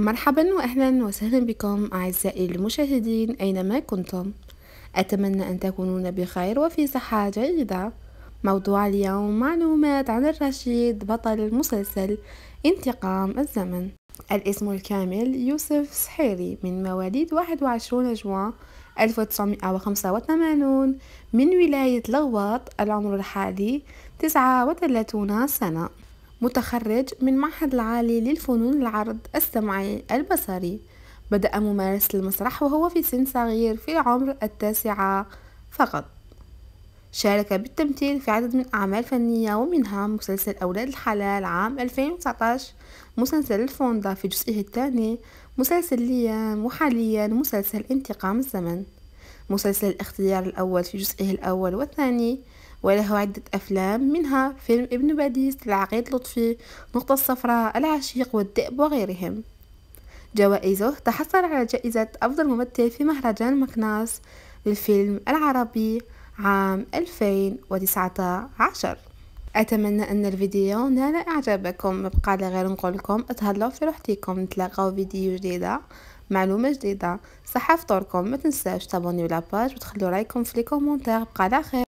مرحبا واهلا وسهلا بكم اعزائي المشاهدين اينما كنتم اتمنى ان تكونون بخير وفي صحه جيده موضوع اليوم معلومات عن الرشيد بطل المسلسل انتقام الزمن الاسم الكامل يوسف سحيري من مواليد 21 جوان 1985 من ولاية لغواط العمر الحالي 39 سنة متخرج من معهد العالي للفنون العرض السمعي البصري بدأ ممارسة المسرح وهو في سن صغير في العمر التاسعة فقط شارك بالتمثيل في عدد من أعمال فنية ومنها مسلسل أولاد الحلال عام 2019 مسلسل الفوندا في جزئه الثاني مسلسل ليام وحاليا مسلسل انتقام الزمن مسلسل الاختيار الأول في جزئه الأول والثاني وله عدة أفلام منها فيلم ابن باديس للعقيد لطفي نقطة الصفراء العشيق والذئب وغيرهم جوائزه تحصل على جائزة أفضل ممثل في مهرجان مكناس للفيلم العربي عام 2019 أتمنى أن الفيديو نال إعجابكم مبقى لغير نقولكم تهلاو في روحتيكم نتلاقاو فيديو جديدة معلومة جديدة صحة فطوركم ما تنساوش تابونيو لاباج وتخلو رايكم في لي كومونتير بقى على خير